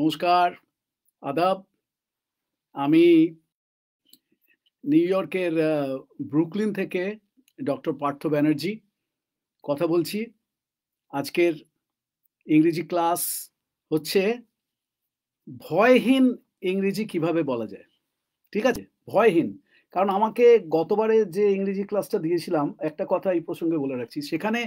নমস্কার আদাব আমি নিউ ইয়র্কের ব্রুকলিন থেকে ডক্টর পার্থ ব্যানার্জি কথা বলছি আজকের ইংরেজি ক্লাস হচ্ছে ভয়হীন ইংরেজি কিভাবে বলা যায় ঠিক আছে ভয়হীন কারণ আমাকে গতবারে যে ইংরেজি ক্লাসটা দিয়েছিলাম একটা কথা এই প্রসঙ্গে বলে রাখছি সেখানে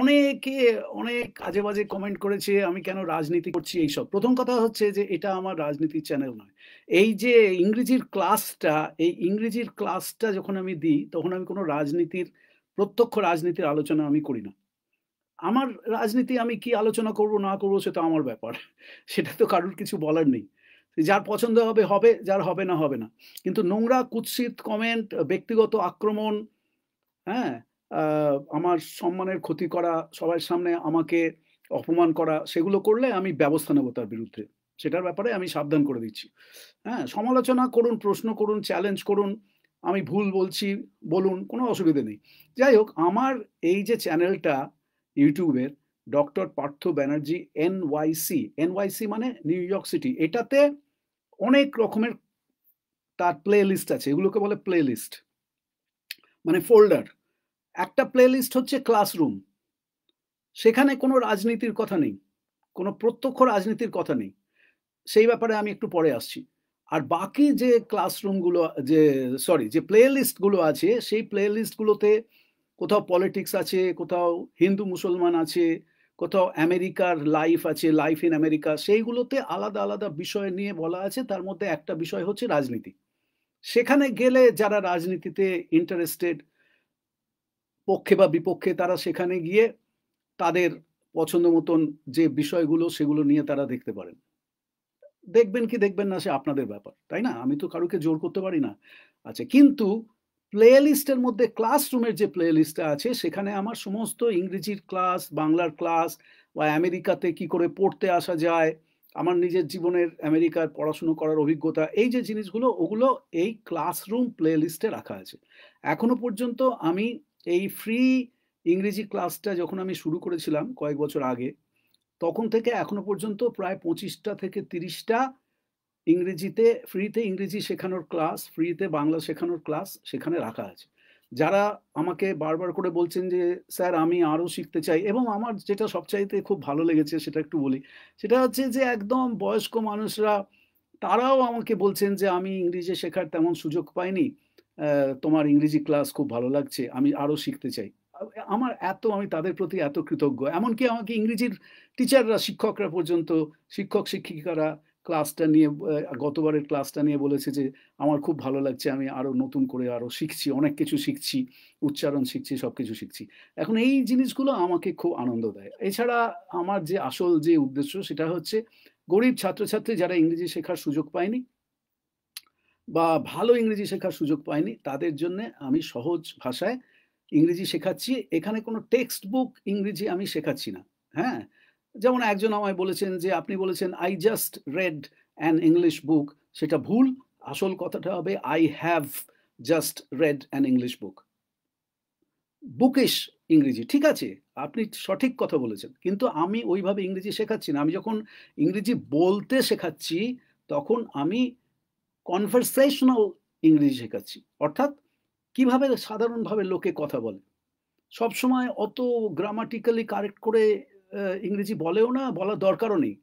অনেকে অনেক আজে বাজে কমেন্ট করেছে আমি কেন রাজনীতি করছি এইসব প্রথম কথা হচ্ছে যে এটা আমার রাজনীতির চ্যানেল নয় এই যে ইংরেজির ক্লাসটা এই ইংরেজির ক্লাসটা যখন আমি দিই তখন আমি কোনো রাজনীতির প্রত্যক্ষ রাজনীতির আলোচনা আমি করি না আমার রাজনীতি আমি কি আলোচনা করব না করবো সেটা আমার ব্যাপার সেটা তো কারোর কিছু বলার নেই যার পছন্দ হবে হবে যার হবে না হবে না কিন্তু নোংরা কুৎসিত কমেন্ট ব্যক্তিগত আক্রমণ হ্যাঁ আমার সম্মানের ক্ষতি করা সবার সামনে আমাকে অপমান করা সেগুলো করলে আমি ব্যবস্থা নেবো তার বিরুদ্ধে সেটার ব্যাপারে আমি সাবধান করে দিচ্ছি হ্যাঁ সমালোচনা করুন প্রশ্ন করুন চ্যালেঞ্জ করুন আমি ভুল বলছি বলুন কোনো অসুবিধে নেই যাই হোক আমার এই যে চ্যানেলটা ইউটিউবের doctor Partha Banerjee N NYC C মানে নিউ ইয়র্ক সিটি এটাতে অনেক রকমের তার প্লে লিস্ট আছে এগুলোকে বলে প্লে লিস্ট মানে ফোল্ডার একটা প্লে লিস্ট হচ্ছে ক্লাসরুম সেখানে কোনো রাজনীতির কথা নেই কোনো প্রত্যক্ষ রাজনীতির কথা নেই সেই ব্যাপারে আমি একটু পরে আসছি আর বাকি যে ক্লাসরুমগুলো যে সরি যে প্লে লিস্টগুলো আছে সেই প্লে লিস্টগুলোতে কোথাও পলিটিক্স আছে কোথাও হিন্দু মুসলমান আছে কোথাও আমেরিকার লাইফ আছে লাইফ ইন আমেরিকা সেইগুলোতে আলাদা আলাদা বিষয় নিয়ে বলা আছে তার মধ্যে একটা বিষয় হচ্ছে রাজনীতি সেখানে গেলে যারা রাজনীতিতে ইন্টারেস্টেড পক্ষে বা বিপক্ষে তারা সেখানে গিয়ে তাদের পছন্দ মতন যে বিষয়গুলো সেগুলো নিয়ে তারা দেখতে পারেন দেখবেন কি দেখবেন না সে আপনাদের ব্যাপার তাই না আমি তো কারুকে জোর করতে পারি না আচ্ছা কিন্তু প্লে লিস্টের মধ্যে ক্লাসরুমের যে প্লে লিস্টটা আছে সেখানে আমার সমস্ত ইংরেজির ক্লাস বাংলার ক্লাস বা আমেরিকাতে কি করে পড়তে আসা যায় আমার নিজের জীবনের আমেরিকার পড়াশুনো করার অভিজ্ঞতা এই যে জিনিসগুলো ওগুলো এই ক্লাসরুম প্লে লিস্টে রাখা আছে এখনো পর্যন্ত আমি এই ফ্রি ইংরেজি ক্লাসটা যখন আমি শুরু করেছিলাম কয়েক বছর আগে তখন থেকে এখনো পর্যন্ত প্রায় পঁচিশটা থেকে তিরিশটা ইংরেজিতে ফ্রিতে ইংরেজি শেখানোর ক্লাস ফ্রিতে বাংলা শেখানোর ক্লাস সেখানে রাখা আছে যারা আমাকে বারবার করে বলছেন যে স্যার আমি আরও শিখতে চাই এবং আমার যেটা সবচাইতে খুব ভালো লেগেছে সেটা একটু বলি সেটা হচ্ছে যে একদম বয়স্ক মানুষরা তারাও আমাকে বলছেন যে আমি ইংরেজি শেখার তেমন সুযোগ পাইনি তোমার ইংরেজি ক্লাস খুব ভালো লাগছে আমি আরও শিখতে চাই আমার এত আমি তাদের প্রতি এত কৃতজ্ঞ এমনকি আমাকে ইংরেজির টিচাররা শিক্ষকরা পর্যন্ত শিক্ষক শিক্ষিকারা ক্লাসটা নিয়ে গতবারের ক্লাসটা নিয়ে বলেছে যে আমার খুব ভালো লাগছে আমি আরও নতুন করে আরও শিখছি অনেক কিছু শিখছি উচ্চারণ শিখছি সব কিছু শিখছি এখন এই জিনিসগুলো আমাকে খুব আনন্দ দেয় এছাড়া আমার যে আসল যে উদ্দেশ্য সেটা হচ্ছে গরিব ছাত্রছাত্রী যারা ইংরেজি শেখার সুযোগ পায়নি বা ভালো ইংরেজি শেখার সুযোগ পায়নি তাদের জন্য আমি সহজ ভাষায় ইংরেজি শেখাচ্ছি এখানে কোনো টেক্সট বুক ইংরেজি আমি শেখাচ্ছি না হ্যাঁ যেমন একজন আমায় বলেছেন যে আপনি বলেছেন I just read an English book সেটা ভুল আসল কথাটা হবে I have just read an English book bookish ইংরেজি ঠিক আছে আপনি সঠিক কথা বলেছেন কিন্তু আমি ওইভাবে ইংরেজি শেখাচ্ছি না আমি যখন ইংরেজি বলতে শেখাচ্ছি তখন আমি কনভারসেশনাল ইংরেজি শেখাচ্ছি অর্থাৎ কিভাবে সাধারণভাবে লোকে কথা বলে সবসময় অত গ্রামাটিক্যালি কারেক্ট করে ইংরেজি বলেও না বলার দরকারও নেই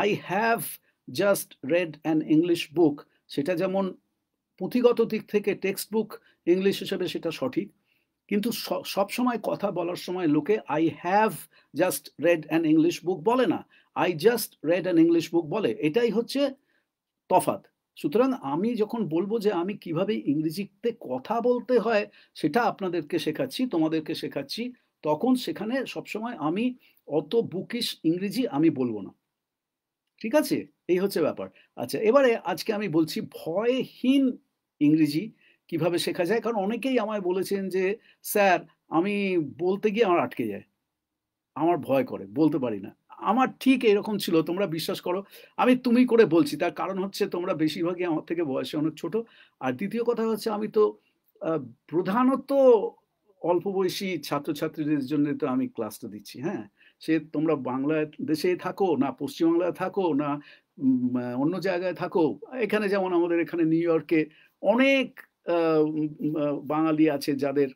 I have just read an English book সেটা যেমন পুঁথিগত দিক থেকে টেক্সট বুক ইংলিশ হিসেবে সেটা সঠিক কিন্তু সব সময় কথা বলার সময় লোকে I have just read an English book বলে না I just read an English book বলে এটাই হচ্ছে তফাত সুতরাং আমি যখন বলবো যে আমি কিভাবে ইংরেজিতে কথা বলতে হয় সেটা আপনাদেরকে শেখাচ্ছি তোমাদেরকে শেখাচ্ছি তখন সেখানে সবসময় আমি অত বুকিশ ইংরেজি আমি বলবো না ঠিক আছে এই হচ্ছে ব্যাপার আচ্ছা এবারে আজকে আমি বলছি ভয়হীন ইংরেজি কিভাবে শেখা যায় কারণ অনেকেই আমায় বলেছেন যে স্যার আমি বলতে গিয়ে আমার আটকে যায় আমার ভয় করে বলতে পারি না আমার ঠিক এরকম ছিল তোমরা বিশ্বাস করো আমি তুমি করে বলছি তার কারণ হচ্ছে তোমরা বেশিরভাগই আমার থেকে বয়সে অনেক ছোট আর দ্বিতীয় কথা হচ্ছে আমি তো প্রধানত অল্প বয়সী ছাত্রছাত্রীদের জন্য তো আমি ক্লাসটা দিচ্ছি হ্যাঁ সে তোমরা দেশে থাকো না পশ্চিমবাংলায় থাকো না অন্য জায়গায় থাকো এখানে যেমন আমাদের এখানে নিউ ইয়র্কে অনেক বাঙালি আছে যাদের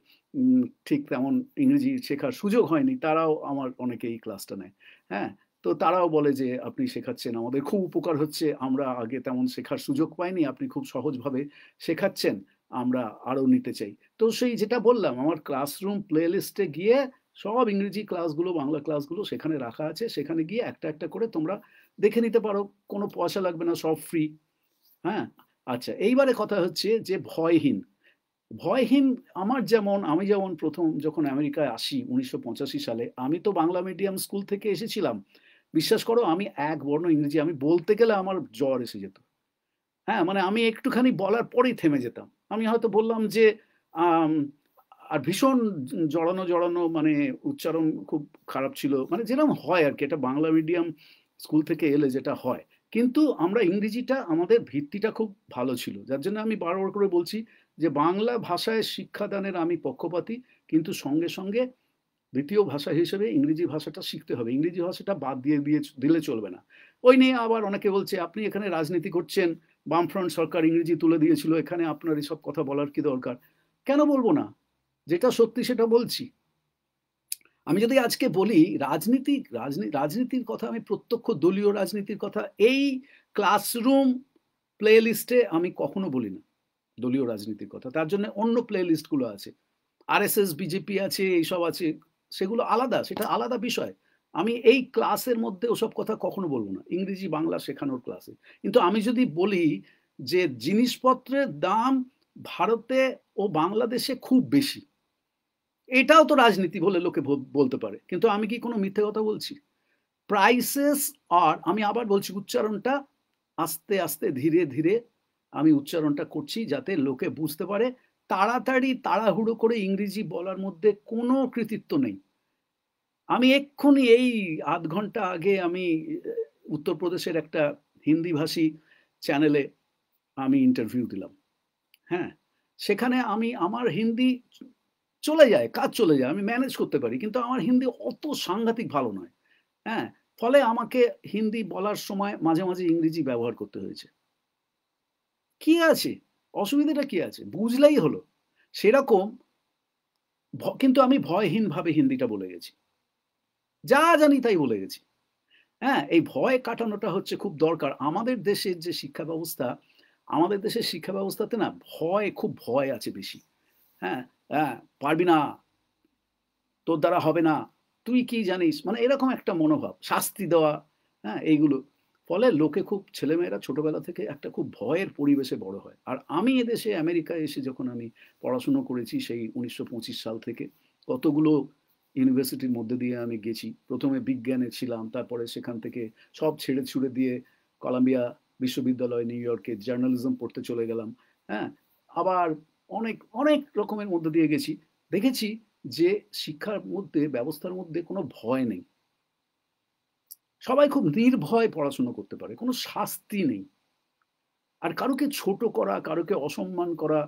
ঠিক তেমন ইংরেজি শেখার সুযোগ হয়নি তারাও আমার অনেকে এই ক্লাসটা নেয় হ্যাঁ তো তারাও বলে যে আপনি শেখাচ্ছেন আমাদের খুব উপকার হচ্ছে আমরা আগে তেমন শেখার সুযোগ পাইনি আপনি খুব সহজভাবে শেখাচ্ছেন আমরা আরও নিতে চাই তো সেই যেটা বললাম আমার ক্লাসরুম প্লেলিস্টে গিয়ে সব ইংরেজি ক্লাসগুলো বাংলা ক্লাসগুলো সেখানে রাখা আছে সেখানে গিয়ে একটা একটা করে তোমরা দেখে নিতে পারো কোনো পয়সা লাগবে না সব ফ্রি হ্যাঁ আচ্ছা এইবারে কথা হচ্ছে যে ভয়হীন ভয়হীন আমার যেমন আমি যেমন প্রথম যখন আমেরিকায় আসি উনিশশো সালে আমি তো বাংলা মিডিয়াম স্কুল থেকে এসেছিলাম বিশ্বাস করো আমি এক বর্ণ ইংরেজি আমি বলতে গেলে আমার জ্বর এসে যেত হ্যাঁ মানে আমি একটুখানি বলার পরেই থেমে যেতাম আমি হয়তো বললাম যে আর ভীষণ জড়ানো জড়ানো মানে উচ্চারণ খুব খারাপ ছিল মানে যেরকম হয় আর কি এটা বাংলা মিডিয়াম স্কুল থেকে এলে যেটা হয় কিন্তু আমরা ইংরেজিটা আমাদের ভিত্তিটা খুব ভালো ছিল যার জন্য আমি বারবার করে বলছি যে বাংলা ভাষায় শিক্ষাদানের আমি পক্ষপাতী কিন্তু সঙ্গে সঙ্গে দ্বিতীয় ভাষা হিসেবে ইংরেজি ভাষাটা শিখতে হবে ইংরেজি ভাষাটা বাদ দিয়ে দিয়ে দিলে চলবে না ওই নিয়ে আবার অনেকে বলছে আপনি এখানে রাজনীতি করছেন বামফ্রন্ট সরকার ইংরেজি তুলে দিয়েছিল এখানে আপনার এসব কথা বলার কি দরকার কেন বলবো না যেটা সত্যি সেটা বলছি আমি যদি আজকে বলি রাজনীতি রাজনীতির কথা আমি প্রত্যক্ষ দলীয় রাজনীতির কথা এই ক্লাসরুম প্লে লিস্টে আমি কখনো বলি না দলীয় রাজনীতির কথা তার জন্য অন্য প্লে লিস্টগুলো আছে আর এস বিজেপি আছে এইসব আছে সেগুলো আলাদা সেটা আলাদা বিষয় আমি এই ক্লাসের মধ্যে ওসব কথা কখনো বলবো না ইংরেজি বাংলা শেখানোর ক্লাসে কিন্তু আমি যদি বলি যে জিনিসপত্রের দাম ভারতে ও বাংলাদেশে খুব বেশি এটাও তো রাজনীতি বলে লোকে বলতে পারে কিন্তু আমি কি কোনো মিথ্যে কথা বলছি প্রাইসেস আর আমি আবার বলছি উচ্চারণটা আস্তে আস্তে ধীরে ধীরে আমি উচ্চারণটা করছি যাতে লোকে বুঝতে পারে তাড়াতাড়ি তাড়াহুড়ো করে ইংরেজি বলার মধ্যে কোনো কৃতিত্ব নেই আমি এক্ষুনি এই আধ ঘন্টা আগে আমি উত্তরপ্রদেশের একটা হিন্দিভাষী চ্যানেলে আমি ইন্টারভিউ দিলাম হ্যাঁ সেখানে আমি আমার হিন্দি চলে যায় কাজ চলে যায় আমি ম্যানেজ করতে পারি কিন্তু আমার হিন্দি অত সাংঘাতিক ভালো নয় হ্যাঁ ফলে আমাকে হিন্দি বলার সময় মাঝে মাঝে ইংরেজি ব্যবহার করতে হয়েছে কি আছে অসুবিধাটা কি আছে বুঝলেই হলো সেরকম কিন্তু আমি ভয়হীনভাবে হিন্দিটা বলে গেছি যা জানি তাই বলে গেছি হ্যাঁ এই ভয় কাটানোটা হচ্ছে খুব দরকার আমাদের দেশের যে শিক্ষা ব্যবস্থা আমাদের দেশের শিক্ষা ব্যবস্থাতে না ভয় খুব ভয় আছে বেশি হ্যাঁ হ্যাঁ পারবি না তোর দ্বারা হবে না তুই কি জানিস মানে এরকম একটা মনোভাব শাস্তি দেওয়া হ্যাঁ এইগুলো ফলে লোকে খুব ছেলেমেয়েরা ছোটবেলা থেকে একটা খুব ভয়ের পরিবেশে বড় হয় আর আমি এদেশে আমেরিকায় এসে যখন আমি পড়াশুনো করেছি সেই উনিশশো সাল থেকে কতগুলো ইউনিভার্সিটির মধ্যে দিয়ে আমি গেছি প্রথমে বিজ্ঞানে ছিলাম তারপরে সেখান থেকে সব ছেড়ে ছুড়ে দিয়ে কলাম্বিয়া বিশ্ববিদ্যালয় নিউ ইয়র্কে জার্নালিজম পড়তে চলে গেলাম হ্যাঁ আবার অনেক অনেক রকমের মধ্যে দিয়ে গেছি দেখেছি যে শিক্ষার মধ্যে ব্যবস্থার মধ্যে কোনো ভয় নেই সবাই খুব নির্ভয় পড়াশুনো করতে পারে কোনো শাস্তি নেই আর কারোকে ছোট করা কারোকে অসম্মান করা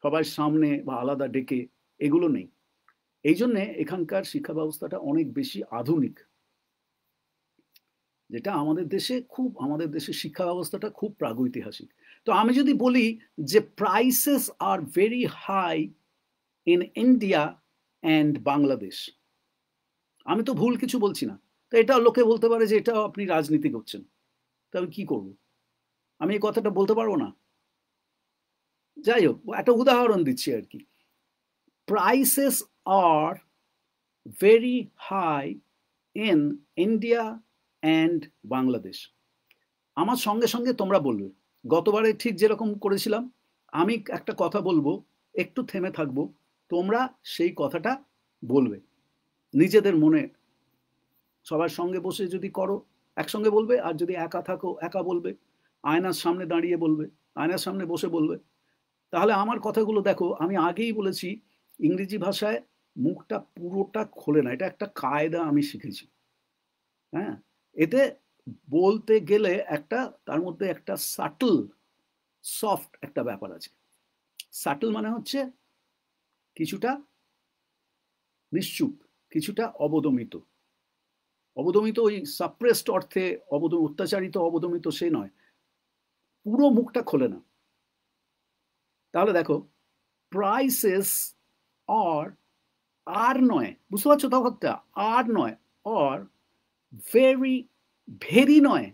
সবার সামনে বা আলাদা ডেকে এগুলো নেই এই জন্যে এখানকার শিক্ষা ব্যবস্থাটা অনেক বেশি আধুনিক যেটা আমাদের দেশে খুব আমাদের দেশে শিক্ষা ব্যবস্থাটা খুব প্রাগৈতিহাসিক তো আমি যদি বলি যে prices are very high in India and Bangladesh আমি তো ভুল কিছু বলছি না তো এটা লোকে বলতে পারে যে এটাও আপনি রাজনীতি করছেন তো আমি কী করব আমি এই কথাটা বলতে পারবো না যাই হোক একটা উদাহরণ দিচ্ছি আর কি prices are very high in India and Bangladesh আমার সঙ্গে সঙ্গে তোমরা বলবে গতবারে ঠিক যেরকম করেছিলাম আমি একটা কথা বলবো একটু থেমে থাকবো তোমরা সেই কথাটা বলবে নিজেদের মনে সবার সঙ্গে বসে যদি করো একসঙ্গে বলবে আর যদি একা থাকো একা বলবে আয়নার সামনে দাঁড়িয়ে বলবে আয়নার সামনে বসে বলবে তাহলে আমার কথাগুলো দেখো আমি আগেই বলেছি ইংরেজি ভাষায় মুখটা পুরোটা খোলে না এটা একটা কায়দা আমি শিখেছি হ্যাঁ এতে বলতে গেলে একটা তার মধ্যে একটা সাটল সফট একটা ব্যাপার আছে সাটল মানে হচ্ছে কিছুটা নিশ্চুপ কিছুটা অবদমিত অবদমিত ওই সাপ্রেসড অর্থে অবদম অত্যাচারিত অবদমিত সে নয় পুরো মুখটা খোলে না তাহলে দেখো প্রাইসেস অর আর নয় বুঝতে পারছো তখন আর নয় অর ভেরি ভেরি নয়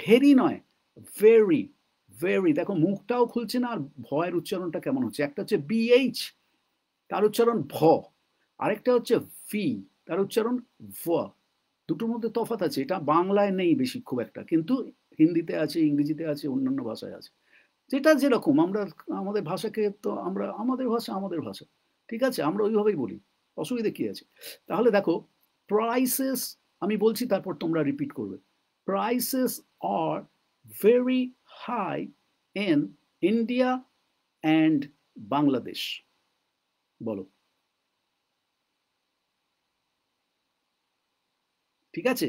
ভেরি নয় ভেরি ভেরি দেখো মুখটাও খুলছে না আর ভয়ের উচ্চারণটা কেমন হচ্ছে একটা হচ্ছে বিএইচ তার উচ্চারণ ভ আরেকটা হচ্ছে ভি তার উচ্চারণ ভ দুটোর মধ্যে তফাত আছে এটা বাংলায় নেই বেশি খুব একটা কিন্তু হিন্দিতে আছে ইংরেজিতে আছে অন্যান্য ভাষায় আছে যেটা যেরকম আমরা আমাদের ভাষাকে তো আমরা আমাদের ভাষা আমাদের ভাষা ঠিক আছে আমরা ওইভাবেই বলি অসুবিধা কী আছে তাহলে দেখো প্রাইসেস আমি বলছি তারপর তোমরা রিপিট করবে prices are very high in India and Bangladesh বলো ঠিক আছে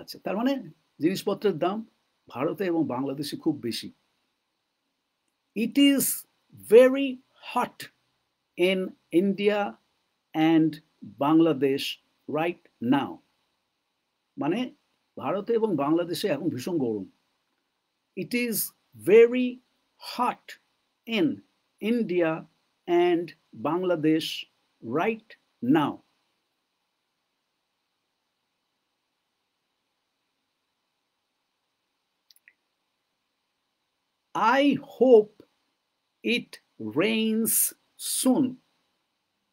আচ্ছা তার মানে জিনিসপত্রের দাম ভারতে এবং বাংলাদেশে খুব বেশি it is very hot in India and Bangladesh right now মানে ভারতে এবং বাংলাদেশে এখন ভীষণ গরম it is very hot in India and Bangladesh right now I hope it rains soon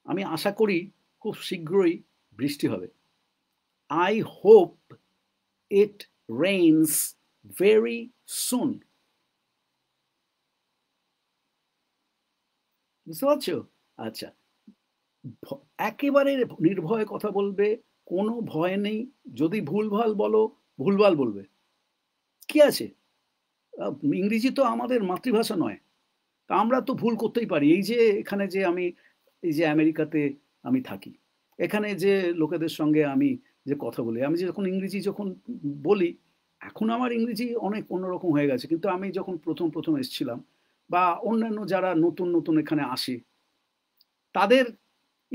আমি আশা করি খুব শীঘ্রই বৃষ্টি হবে I hope it rains very soon. বুঝতে পারছো আচ্ছা একেবারে নির্ভয় কথা বলবে কোনো ভয় নেই যদি ভুলভাল বলো ভুলভাল বলবে কি আছে ইংরেজি তো আমাদের মাতৃভাষা নয় তা আমরা তো ভুল করতেই পারি এই যে এখানে যে আমি এই যে আমেরিকাতে আমি থাকি এখানে যে লোকেদের সঙ্গে আমি যে কথা বলি আমি যখন ইংরেজি যখন বলি এখন আমার ইংরেজি অনেক অন্যরকম হয়ে গেছে কিন্তু আমি যখন প্রথম প্রথম এসছিলাম বা অন্যান্য যারা নতুন নতুন এখানে আসে তাদের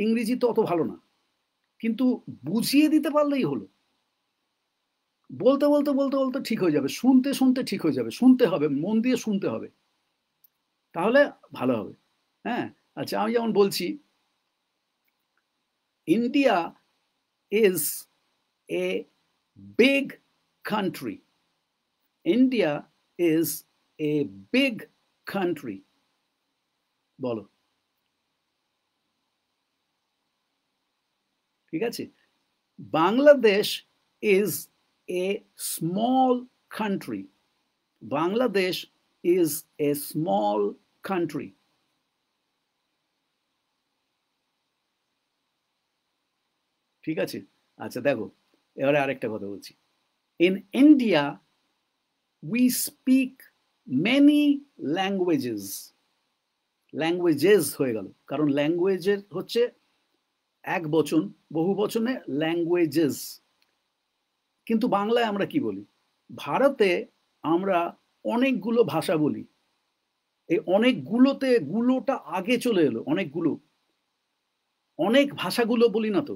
ইংরেজি তো অত ভালো না কিন্তু বুঝিয়ে দিতে পারলেই হলো বলতে বলতে বলতে বলতে ঠিক হয়ে যাবে শুনতে শুনতে ঠিক হয়ে যাবে শুনতে হবে মন দিয়ে শুনতে হবে তাহলে ভালো হবে হ্যাঁ আচ্ছা আমি যেমন বলছি India is a big country. India is a big country. বলো ঠিক আছে Bangladesh is a small country Bangladesh is a small country ঠিক আছে আচ্ছা দেখো এবারে আরেকটা কথা বলছি in India we speak many languages languages হয়ে গেল কারণ ল্যাঙ্গুয়েজের হচ্ছে এক বচন বহু বচনে ল্যাঙ্গুয়েজেস কিন্তু বাংলায় আমরা কি বলি ভারতে আমরা অনেকগুলো ভাষা বলি এই অনেকগুলোতে গুলোটা আগে চলে এলো অনেকগুলো অনেক ভাষাগুলো বলি না তো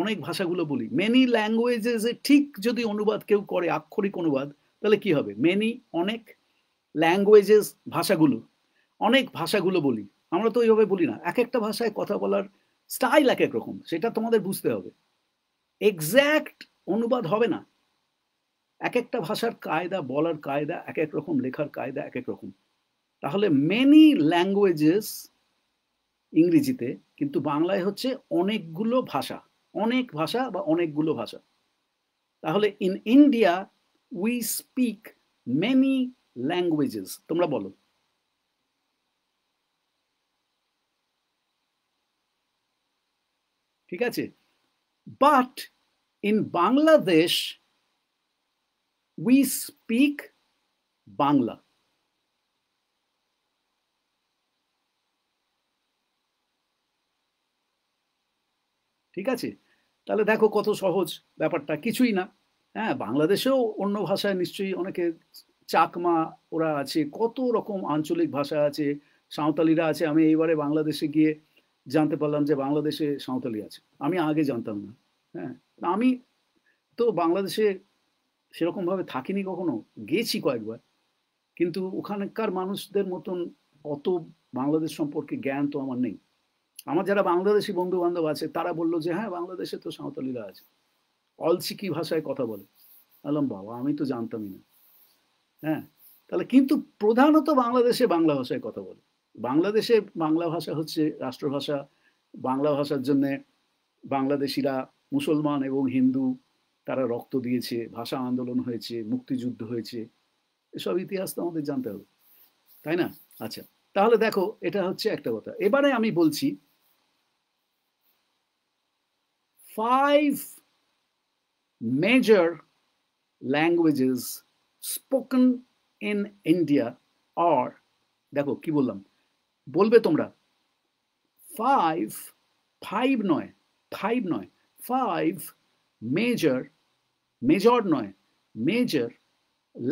অনেক ভাষাগুলো বলি মেনি ল্যাঙ্গুয়েজেস ঠিক যদি অনুবাদ কেউ করে আক্ষরিক অনুবাদ তাহলে কি হবে মেনি অনেক ল্যাঙ্গুয়েজেস ভাষাগুলো অনেক ভাষাগুলো বলি আমরা তো ওইভাবে বলি না এক একটা ভাষায় কথা বলার স্টাইল এক এক রকম সেটা তোমাদের বুঝতে হবে এক্স্যাক্ট অনুবাদ হবে না এক একটা ভাষার কায়দা বলার কায়দা এক এক রকম লেখার কায়দা এক এক রকম তাহলে মেনি ল্যাঙ্গুয়েজেস ইংরেজিতে কিন্তু বাংলায় হচ্ছে অনেকগুলো ভাষা অনেক ভাষা বা অনেকগুলো ভাষা তাহলে in India we speak many languages তোমরা বলো ঠিক আছে but in Bangladesh we speak Bangla ঠিক আছে তাহলে দেখো কত সহজ ব্যাপারটা কিছুই না হ্যাঁ বাংলাদেশেও অন্য ভাষায় নিশ্চয়ই অনেকে চাকমা ওরা আছে কত রকম আঞ্চলিক ভাষা আছে সাঁওতালিরা আছে আমি এইবারে বাংলাদেশে গিয়ে জানতে পারলাম যে বাংলাদেশে সাঁওতালি আছে আমি আগে জানতাম না হ্যাঁ আমি তো বাংলাদেশে সেরকমভাবে থাকিনি কখনো গেছি কয়েকবার কিন্তু ওখানকার মানুষদের মতন অত বাংলাদেশ সম্পর্কে জ্ঞান তো আমার নেই আমার যারা বাংলাদেশি বন্ধু বান্ধব আছে তারা বললো যে হ্যাঁ বাংলাদেশে তো সাঁওতালিরা আছে অলসিকি ভাষায় কথা বলে আলম বাবা আমি তো জানতামই না হ্যাঁ তাহলে কিন্তু প্রধানত বাংলাদেশে বাংলা ভাষায় কথা বলে বাংলাদেশে বাংলা ভাষা হচ্ছে রাষ্ট্রভাষা বাংলা ভাষার জন্যে বাংলাদেশিরা মুসলমান এবং হিন্দু তারা রক্ত দিয়েছে ভাষা আন্দোলন হয়েছে মুক্তিযুদ্ধ হয়েছে এসব ইতিহাস তো আমাদের জানতে হবে তাই না আচ্ছা তাহলে দেখো এটা হচ্ছে একটা কথা এবারে আমি বলছি five major languages spoken in India are দেখো কি বললাম বলবে তোমরা ফাইভ ফাইভ নয় ফাইভ নয় ফাইভ মেজর মেজর নয় মেজর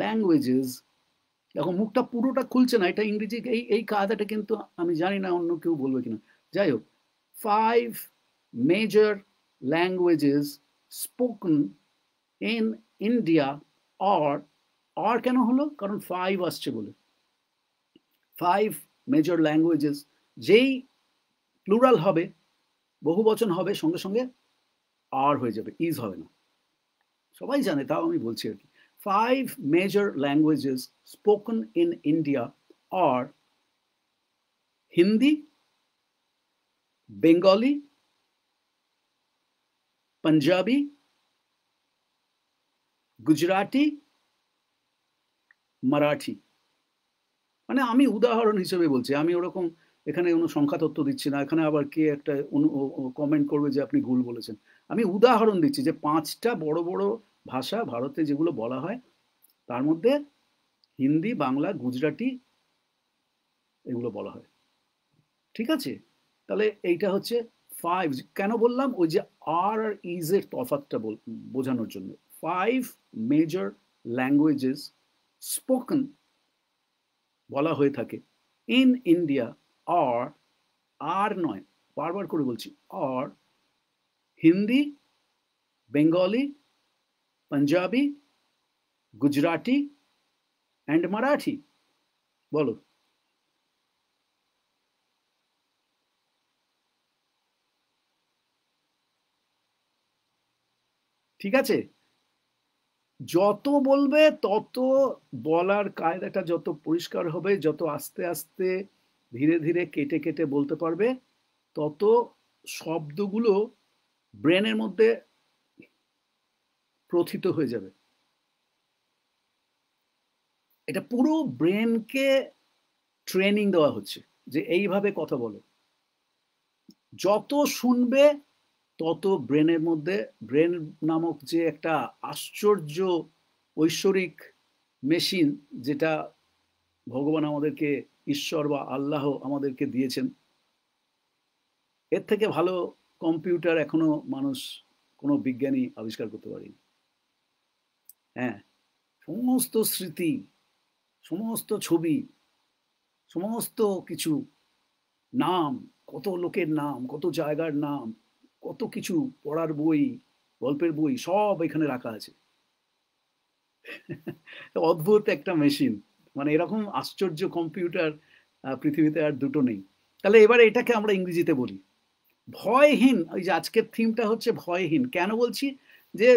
ল্যাঙ্গুয়েজেস দেখো মুখটা পুরোটা খুলছে না এটা ইংরেজি এই এই কাদাটা কিন্তু আমি জানি না অন্য কেউ বলবে কিনা যাই হোক five major languages spoken in India or আর কেন হলো কারণ ফাইভ আসছে বলে ফাইভ মেজর ল্যাঙ্গুয়েজেস যেই প্লুরাল হবে বহু বচন হবে সঙ্গে সঙ্গে আর হয়ে যাবে ইজ হবে না সবাই জানে তাও আমি বলছি আর কি five major languages spoken in India are Hindi Bengali Punjabi, Gujarati Marathi মানে আমি উদাহরণ হিসেবে বলছি আমি ওরকম এখানে কোনো সংখ্যা তত্ত্ব দিচ্ছি না এখানে আবার কে একটা কমেন্ট করবে যে আপনি ভুল বলেছেন আমি উদাহরণ দিচ্ছি যে পাঁচটা বড় বড় ভাষা ভারতে যেগুলো বলা হয় তার মধ্যে হিন্দি বাংলা গুজরাটি এগুলো বলা হয় ঠিক আছে তাহলে এইটা হচ্ছে ফাইভ কেন বললাম ওই যে আর আর e ইজ এর তফাতটা বোঝানোর জন্য ফাইভ মেজর ল্যাঙ্গুয়েজেস স্পোকেন বলা হয়ে থাকে ইন ইন্ডিয়া আর আর নয় বারবার করে বলছি আর হিন্দি বেঙ্গলি পাঞ্জাবি গুজরাটি অ্যান্ড মারাঠি বলো ঠিক আছে যত বলবে তত বলার কায়দাটা যত পরিষ্কার হবে যত আস্তে আস্তে ধীরে ধীরে কেটে কেটে বলতে পারবে তত শব্দগুলো ব্রেনের মধ্যে প্রথিত হয়ে যাবে এটা পুরো ব্রেনকে ট্রেনিং দেওয়া হচ্ছে যে এইভাবে কথা বলো যত শুনবে তত ব্রেনের মধ্যে ব্রেন নামক যে একটা আশ্চর্য ঐশ্বরিক মেশিন যেটা ভগবান আমাদেরকে ঈশ্বর বা আল্লাহ আমাদেরকে দিয়েছেন এর থেকে ভালো কম্পিউটার এখনো মানুষ কোনো বিজ্ঞানী আবিষ্কার করতে পারেনি হ্যাঁ সমস্ত স্মৃতি সমস্ত ছবি সমস্ত কিছু নাম কত লোকের নাম কত জায়গার নাম কত কিছু পড়ার বই গল্পের বই সব এখানে রাখা আছে অদ্ভুত একটা মেশিন মানে এরকম আশ্চর্য কম্পিউটার পৃথিবীতে আর দুটো নেই তাহলে এবার এটাকে আমরা ইংরেজিতে বলি ভয়হীন ওই যে আজকের থিমটা হচ্ছে ভয়হীন কেন বলছি যে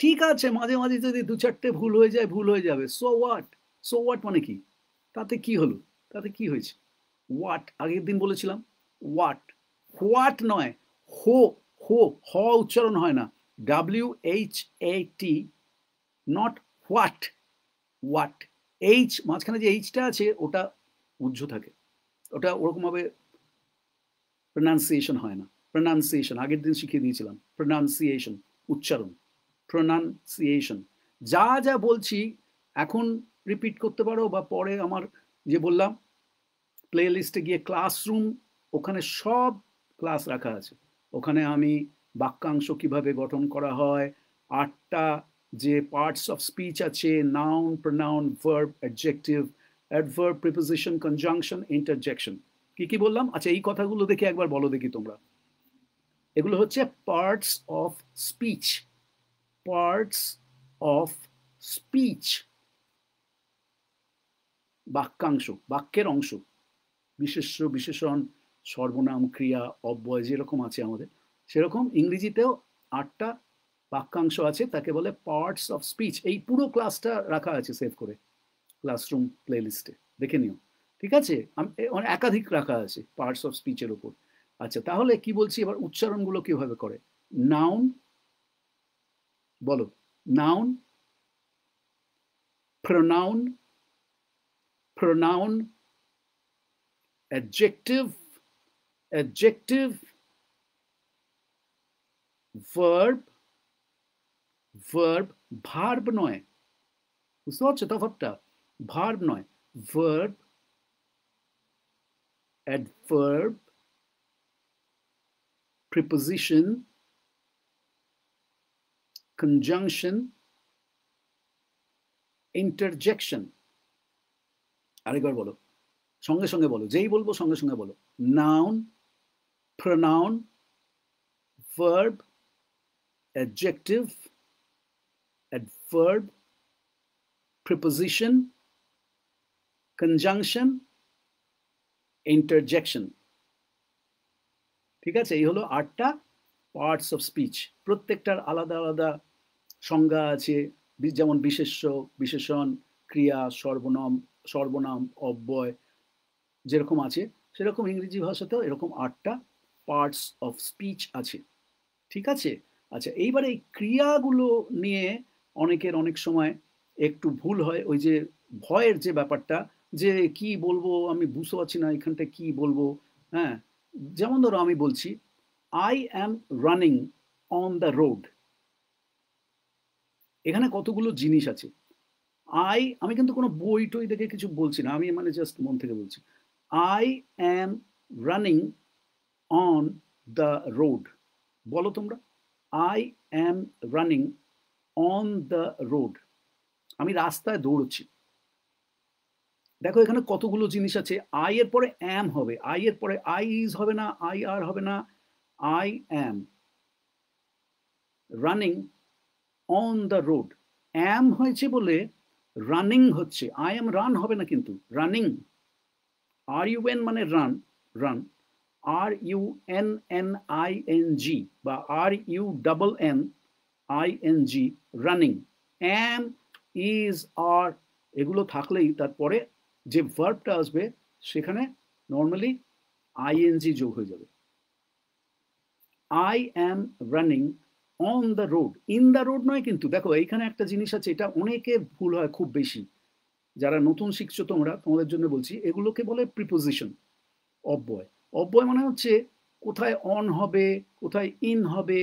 ঠিক আছে মাঝে মাঝে যদি দু চারটে ভুল হয়ে যায় ভুল হয়ে যাবে সো ওয়াট সো ওয়াট মানে কি তাতে কি হলো তাতে কি হয়েছে হোয়াট আগের দিন বলেছিলাম হোয়াট হোয়াট নয় হো হো হ উচ্চারণ হয় না W H A T not what what H মাঝখানে যে এইচটা আছে ওটা উজ্জ থাকে ওটা ওরকমভাবে প্রনান্সিয়েশন হয় না প্রনান্সিয়েশন আগের দিন শিখিয়ে দিয়েছিলাম প্রনান্সিয়েশন উচ্চারণ প্রনান্সিয়েশন যা যা বলছি এখন রিপিট করতে পারো বা পরে আমার যে বললাম প্লে লিস্টে গিয়ে ক্লাসরুম ওখানে সব ক্লাস রাখা আছে ওখানে আমি বাক্যাংশ কিভাবে গঠন করা হয় আটটা যে পার্টস অফ স্পিচ আছে noun pronoun verb adjective adverb preposition conjunction interjection কি কি বললাম আচ্ছা এই কথাগুলো দেখে একবার বলো দেখি তোমরা এগুলো হচ্ছে parts of speech parts of speech বাক্যাংশ বাক্যের অংশ বিশেষ্য বিশেষণ সর্বনাম ক্রিয়া অব্যয় যেরকম আছে আমাদের সেরকম ইংরেজিতেও আটটা বাক্যাংশ আছে তাকে বলে পার্টস অফ স্পিচ এই পুরো ক্লাসটা রাখা আছে সেভ করে ক্লাসরুম প্লে লিস্টে দেখে নিও ঠিক আছে একাধিক রাখা আছে পার্টস অফ স্পিচের উপর আচ্ছা তাহলে কি বলছি এবার উচ্চারণগুলো কিভাবে করে নাউন বলো noun pronoun pronoun adjective adjective, verb, verb, verb নয় বুঝতে পারছো verb ভার্ব নয় verb, adverb, preposition, conjunction, interjection. আরেকবার বলো সঙ্গে সঙ্গে বলো যেই বলবো সঙ্গে সঙ্গে বলো noun pronoun, verb, adjective, adverb, preposition, conjunction, interjection. ঠিক আছে এই হলো আটটা পার্টস অফ স্পিচ প্রত্যেকটার আলাদা আলাদা সংজ্ঞা আছে যেমন বিশেষ্য বিশেষণ ক্রিয়া সর্বনাম সর্বনাম অব্যয় যেরকম আছে সেরকম ইংরেজি ভাষাতেও এরকম আটটা পার্টস অফ স্পিচ আছে ঠিক আছে আচ্ছা এইবার এই ক্রিয়াগুলো নিয়ে অনেকের অনেক সময় একটু ভুল হয় ওই যে ভয়ের যে ব্যাপারটা যে কি বলবো আমি বুঝতে পারছি না এখানটা কি বলবো হ্যাঁ যেমন ধরো আমি বলছি I am running on the road এখানে কতগুলো জিনিস আছে আই আমি কিন্তু কোনো বই টই দেখে কিছু বলছি না আমি মানে জাস্ট মন থেকে বলছি I am running on the road বলো তোমরা I am running on the road আমি রাস্তায় দৌড়ছি দেখো এখানে কতগুলো জিনিস আছে আই এর পরে অ্যাম হবে আই এর পরে আই ইজ হবে না আই আর হবে না I am running on the road am হয়েছে বলে রানিং হচ্ছে আই এম রান হবে না কিন্তু রানিং আর ইউ এন মানে run run R U N N I N G বা R U double N I N G running am is are এগুলো থাকলেই তারপরে যে ভার্বটা আসবে সেখানে নর্মালি আইএনজি যোগ হয়ে যাবে I am running on the road in the road নয় কিন্তু দেখো এইখানে একটা জিনিস আছে এটা অনেকে ভুল হয় খুব বেশি যারা নতুন শিখছো তোমরা তোমাদের জন্য বলছি এগুলোকে বলে প্রিপোজিশন অব্যয় অব্যয় মানে হচ্ছে কোথায় অন হবে কোথায় ইন হবে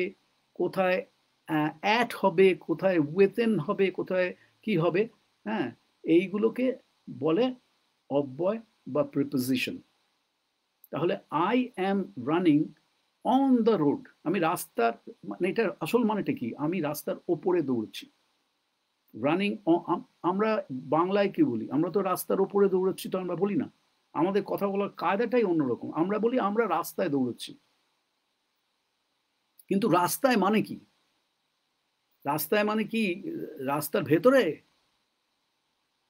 কোথায় অ্যাট হবে কোথায় ওয়েতেন হবে কোথায় কি হবে হ্যাঁ এইগুলোকে বলে অব্যয় বা প্রিপোজিশন তাহলে I am running on the road আমি রাস্তার মানে এটার আসল মানেটা কি আমি রাস্তার ওপরে দৌড়ছি রানিং আমরা বাংলায় কি বলি আমরা তো রাস্তার ওপরে দৌড়াচ্ছি তো আমরা বলি না আমাদের কথা বলার কায়দাটাই অন্যরকম আমরা বলি আমরা রাস্তায় দৌড়চ্ছি কিন্তু রাস্তায় মানে কি রাস্তায় মানে কি রাস্তার ভেতরে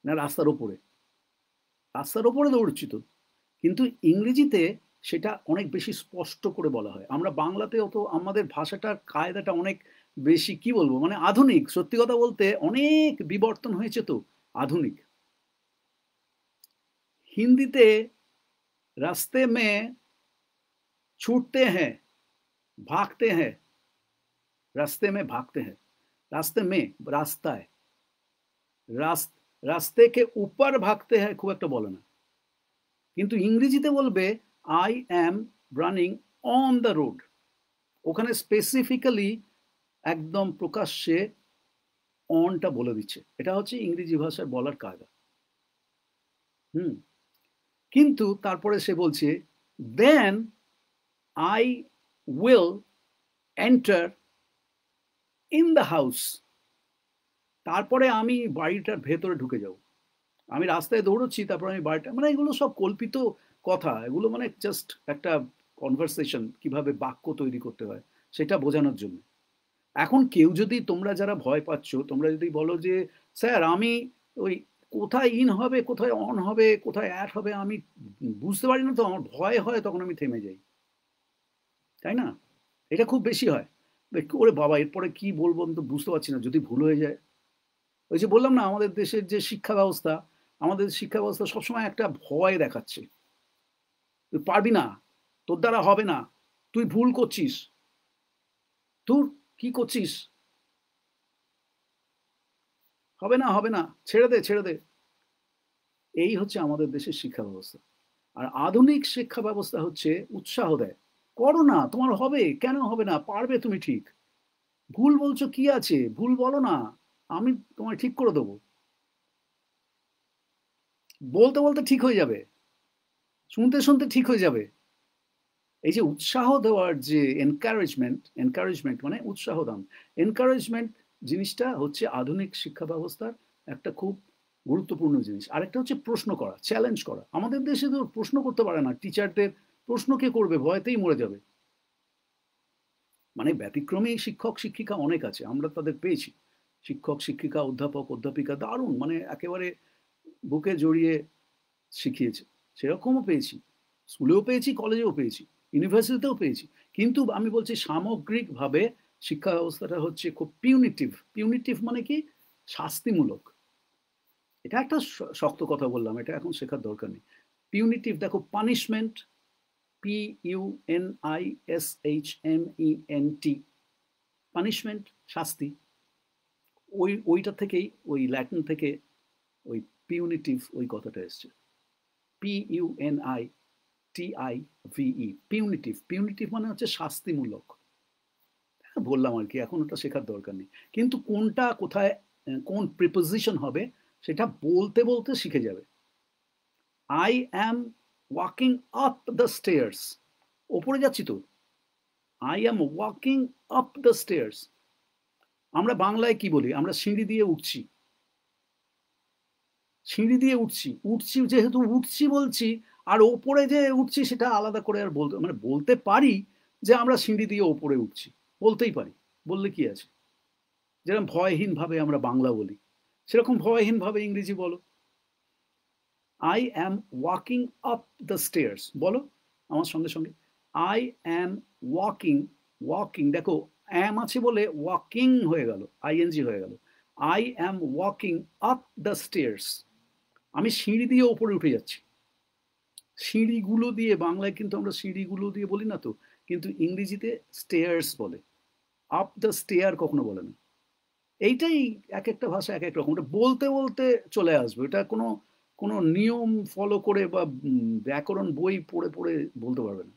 না রাস্তার ওপরে রাস্তার ওপরে দৌড়চ্ছি তো কিন্তু ইংরেজিতে সেটা অনেক বেশি স্পষ্ট করে বলা হয় আমরা বাংলাতে অত আমাদের ভাষাটার কায়দাটা অনেক বেশি কি বলবো মানে আধুনিক সত্যি কথা বলতে অনেক বিবর্তন হয়েছে তো আধুনিক হিন্দিতে रास्ते में छूटते हैं भागते हैं रास्ते में भागते हैं रास्ते में रास्ता है রাস্তা রাস্তে কে উপর ভাগতে হয় খুব একটা বলে না কিন্তু ইংরেজিতে বলবে I am running on the road ওখানে স্পেসিফিক্যালি একদম প্রকাশ্যে অনটা বলে দিচ্ছে এটা হচ্ছে ইংরেজি ভাষায় বলার কায়দা হুম কিন্তু তারপরে সে বলছে then I will enter in the house তারপরে আমি বাড়িটার ভেতরে ঢুকে যাব আমি রাস্তায় দৌড়চ্ছি তারপরে আমি বাড়িটা মানে এগুলো সব কল্পিত কথা এগুলো মানে জাস্ট একটা কনভারসেশন কিভাবে বাক্য তৈরি করতে হয় সেটা বোঝানোর জন্য এখন কেউ যদি তোমরা যারা ভয় পাচ্ছ তোমরা যদি বলো যে স্যার আমি ওই কোথায় ইন হবে কোথায় অন হবে কোথায় অ্যাড হবে আমি বুঝতে পারি না তো আমার ভয় হয় তখন আমি থেমে যাই তাই না এটা খুব বেশি হয় ওরে বাবা এরপরে কি বলবো আমি তো বুঝতে পারছি না যদি ভুল হয়ে যায় ওই যে বললাম না আমাদের দেশের যে শিক্ষা ব্যবস্থা আমাদের শিক্ষা ব্যবস্থা সবসময় একটা ভয় দেখাচ্ছে তুই পারবি না তোর দ্বারা হবে না তুই ভুল করছিস তোর কি করছিস হবে না হবে না ছেড়ে দে ছেড়ে দে এই হচ্ছে আমাদের দেশের শিক্ষা ব্যবস্থা আর আধুনিক শিক্ষা ব্যবস্থা হচ্ছে উৎসাহ দেয় করো না তোমার হবে কেন হবে না পারবে তুমি ঠিক ভুল বলছো কি আছে ভুল বলো না আমি তোমার ঠিক করে দেবো বলতে বলতে ঠিক হয়ে যাবে শুনতে শুনতে ঠিক হয়ে যাবে এই যে উৎসাহ দেওয়ার যে এনকারেজমেন্ট এনকারেজমেন্ট মানে উৎসাহ দান এনকারেজমেন্ট জিনিসটা হচ্ছে আধুনিক শিক্ষা ব্যবস্থার একটা খুব গুরুত্বপূর্ণ জিনিস আরেকটা হচ্ছে প্রশ্ন করা চ্যালেঞ্জ করা আমাদের দেশে তো প্রশ্ন করতে পারে না টিচারদের প্রশ্ন কে করবে ভয়তেই মরে যাবে মানে ব্যতিক্রমী শিক্ষক শিক্ষিকা অনেক আছে আমরা তাদের পেয়েছি শিক্ষক শিক্ষিকা অধ্যাপক অধ্যাপিকা দারুণ মানে একেবারে বুকে জড়িয়ে শিখিয়েছে সেরকমও পেয়েছি স্কুলেও পেয়েছি কলেজেও পেয়েছি ইউনিভার্সিটিতেও পেয়েছি কিন্তু আমি বলছি সামগ্রিকভাবে শিক্ষা ব্যবস্থাটা হচ্ছে খুব পিউনিটিভ পিউনিটিভ মানে কি শাস্তিমূলক এটা একটা শক্ত কথা বললাম এটা এখন শেখার দরকার নেই পিউনিটিভ দেখো punishment P U N I S H M E N T punishment শাস্তি ওই ওইটা থেকেই ওই ল্যাটিন থেকে ওই পিউনিটিভ ওই কথাটা এসছে P U N I T I V E punitive punitive মানে হচ্ছে শাস্তিমূলক বললাম আর কি এখন ওটা শেখার দরকার নেই কিন্তু কোনটা কোথায় কোন প্রিপোজিশন হবে সেটা বলতে বলতে শিখে যাবে I am walking up the stairs ওপরে যাচ্ছি তো I am walking up the stairs আমরা বাংলায় কি বলি আমরা সিঁড়ি দিয়ে উঠছি সিঁড়ি দিয়ে উঠছি উঠছি যেহেতু উঠছি বলছি আর ওপরে যে উঠছি সেটা আলাদা করে আর বলতে মানে বলতে পারি যে আমরা সিঁড়ি দিয়ে ওপরে উঠছি বলতেই পারি বললে কি আছে যেরকম ভয়হীনভাবে আমরা বাংলা বলি সেরকম ভয়হীনভাবে ইংরেজি বলো I am walking up the stairs বলো আমার সঙ্গে সঙ্গে আই অ্যাম ওয়াকিং ওয়াকিং দেখো অ্যাম আছে বলে ওয়াকিং হয়ে গেল আইএনজি হয়ে গেল I am walking up the stairs আমি সিঁড়ি দিয়ে ওপরে উঠে যাচ্ছি সিঁড়িগুলো দিয়ে বাংলায় কিন্তু আমরা সিঁড়িগুলো দিয়ে বলি না তো কিন্তু ইংরেজিতে স্টেয়ার্স বলে আপ দ্য স্টেয়ার কখনো বলে না এইটাই এক একটা ভাষা এক এক রকম ওটা বলতে বলতে চলে আসবে এটা কোনো কোনো নিয়ম ফলো করে বা ব্যাকরণ বই পড়ে পড়ে বলতে পারবে না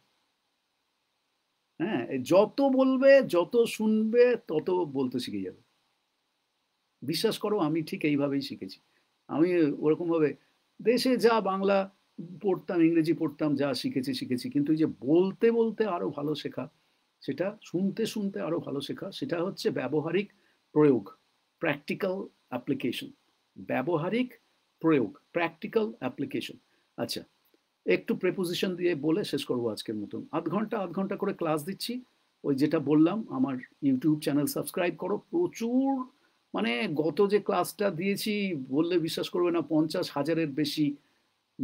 হ্যাঁ যত বলবে যত শুনবে তত বলতে শিখে যাবে বিশ্বাস করো আমি ঠিক এইভাবেই শিখেছি আমি ওরকমভাবে দেশে যা বাংলা পড়তাম ইংরেজি পড়তাম যা শিখেছি শিখেছি কিন্তু যে বলতে বলতে আরও ভালো শেখা সেটা শুনতে শুনতে আরও ভালো শেখা সেটা হচ্ছে ব্যবহারিক প্রয়োগ প্র্যাকটিক্যাল অ্যাপ্লিকেশন ব্যবহারিক প্রয়োগ প্র্যাকটিক্যাল অ্যাপ্লিকেশন আচ্ছা একটু প্রেপোজিশন দিয়ে বলে শেষ করবো আজকের মতন আধ ঘন্টা আধ ঘন্টা করে ক্লাস দিচ্ছি ওই যেটা বললাম আমার ইউটিউব চ্যানেল সাবস্ক্রাইব করো প্রচুর মানে গত যে ক্লাসটা দিয়েছি বললে বিশ্বাস করবে না পঞ্চাশ হাজারের বেশি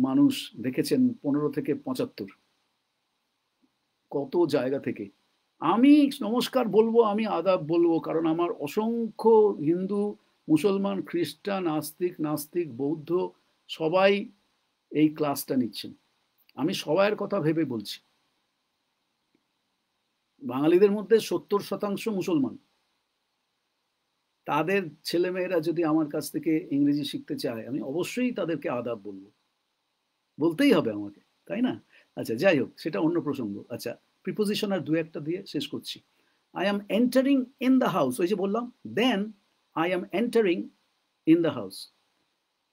মানুষ দেখেছেন পনেরো থেকে পঁচাত্তর কত জায়গা থেকে আমি নমস্কার বলবো আমি আদাব বলবো কারণ আমার অসংখ্য হিন্দু মুসলমান খ্রিস্টান আস্তিক নাস্তিক বৌদ্ধ সবাই এই ক্লাসটা নিচ্ছেন আমি সবাইয়ের কথা ভেবে বলছি বাঙালিদের মধ্যে সত্তর শতাংশ মুসলমান তাদের ছেলেমেয়েরা যদি আমার কাছ থেকে ইংরেজি শিখতে চায় আমি অবশ্যই তাদেরকে আদাব বলবো বলতেই হবে আমাকে তাই না আচ্ছা যাই হোক সেটা অন্য প্রসঙ্গ আচ্ছা প্রিপোজিশন আর দু একটা দিয়ে শেষ করছি I am entering in the house ওই যে বললাম then I am entering in the house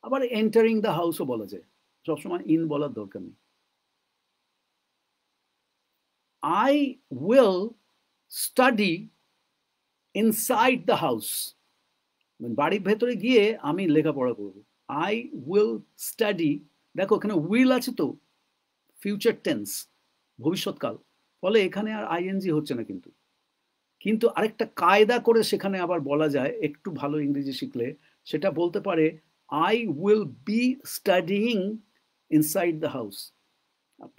আবার এন্টারিং দ্য হাউসও বলা যায় সবসময় ইন বলার দরকার নেই I will study inside the house বাড়ির ভেতরে গিয়ে আমি লেখাপড়া করব আই উইল স্টাডি দেখো এখানে উইল আছে তো ফিউচার টেন্স ভবিষ্যৎকাল ফলে এখানে আর আইএনজি হচ্ছে না কিন্তু কিন্তু আরেকটা কায়দা করে সেখানে আবার বলা যায় একটু ভালো ইংরেজি শিখলে সেটা বলতে পারে I will be studying inside the house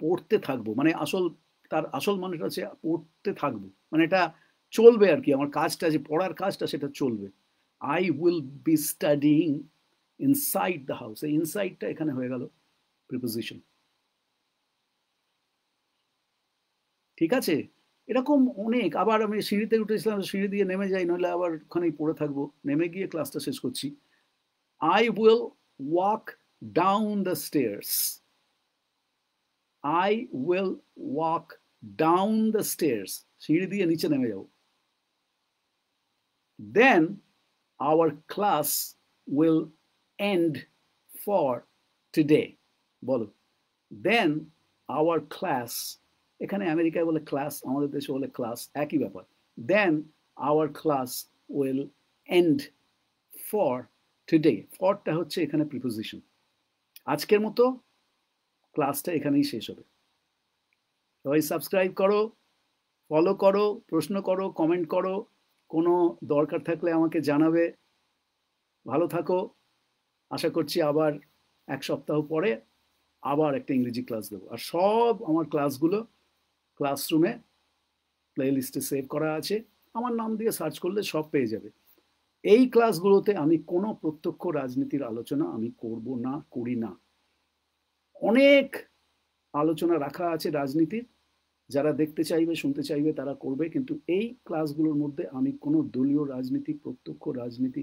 পড়তে থাকবো মানে আসল তার আসল মানুষটা হচ্ছে পড়তে থাকবো মানে এটা চলবে আর কি আমার কাজটা যে পড়ার কাজটা সেটা চলবে I will be studying inside the house এই ইনসাইডটা এখানে হয়ে গেল প্রিপোজিশন ঠিক আছে এরকম অনেক আবার আমি সিঁড়িতে উঠেছিলাম সিঁড়ি দিয়ে নেমে যাই নইলে আবার ওখানেই পড়ে থাকবো নেমে গিয়ে ক্লাসটা শেষ করছি I will walk down the stairs I will walk down the stairs সিঁড়ি দিয়ে নিচে নেমে যাব then our class will end for today বলো দেন আওয়ার ক্লাস এখানে আমেরিকায় বলে ক্লাস আমাদের দেশে বলে ক্লাস একই ব্যাপার then our class will end for today ফরটা হচ্ছে এখানে প্রিপোজিশন আজকের মতো ক্লাসটা এখানেই শেষ হবে সবাই সাবস্ক্রাইব করো ফলো করো প্রশ্ন করো কমেন্ট করো কোনো দরকার থাকলে আমাকে জানাবে ভালো থাকো আশা করছি আবার এক সপ্তাহ পরে আবার একটা ইংরেজি ক্লাস দেবো আর সব আমার ক্লাসগুলো ক্লাসরুমে প্লে লিস্টে সেভ করা আছে আমার নাম দিয়ে সার্চ করলে সব পেয়ে যাবে এই ক্লাসগুলোতে আমি কোনো প্রত্যক্ষ রাজনীতির আলোচনা আমি করব না করি না অনেক আলোচনা রাখা আছে রাজনীতির যারা দেখতে চাইবে শুনতে চাইবে তারা করবে কিন্তু এই ক্লাসগুলোর মধ্যে আমি কোনো দলীয় রাজনীতি প্রত্যক্ষ রাজনীতি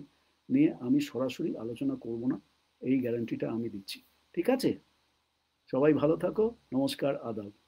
নিয়ে আমি সরাসরি আলোচনা করব না এই গ্যারান্টিটা আমি দিচ্ছি ঠিক আছে সবাই ভালো থাকো নমস্কার আদাব